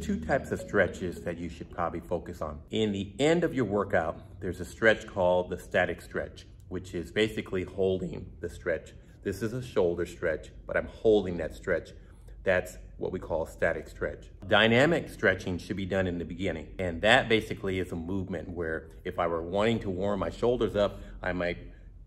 two types of stretches that you should probably focus on. In the end of your workout, there's a stretch called the static stretch, which is basically holding the stretch. This is a shoulder stretch, but I'm holding that stretch. That's what we call static stretch. Dynamic stretching should be done in the beginning. And that basically is a movement where if I were wanting to warm my shoulders up, I might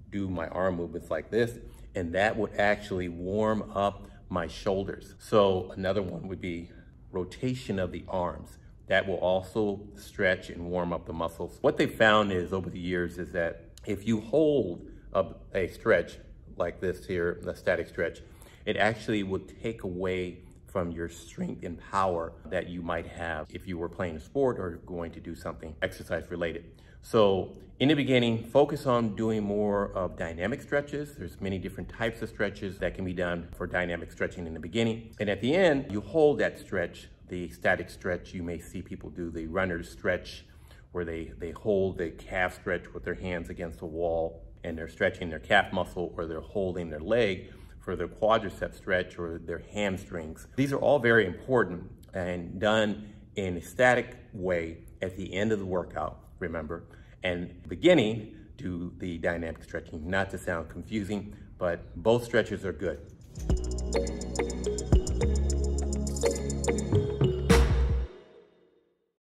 do my arm movements like this, and that would actually warm up my shoulders. So another one would be rotation of the arms. That will also stretch and warm up the muscles. What they found is over the years is that if you hold a, a stretch like this here, the static stretch, it actually will take away from your strength and power that you might have if you were playing a sport or going to do something exercise related. So in the beginning, focus on doing more of dynamic stretches. There's many different types of stretches that can be done for dynamic stretching in the beginning. And at the end, you hold that stretch, the static stretch. You may see people do the runner's stretch where they, they hold the calf stretch with their hands against the wall and they're stretching their calf muscle or they're holding their leg for their quadriceps stretch or their hamstrings. These are all very important and done in a static way at the end of the workout, remember, and beginning do the dynamic stretching, not to sound confusing, but both stretches are good.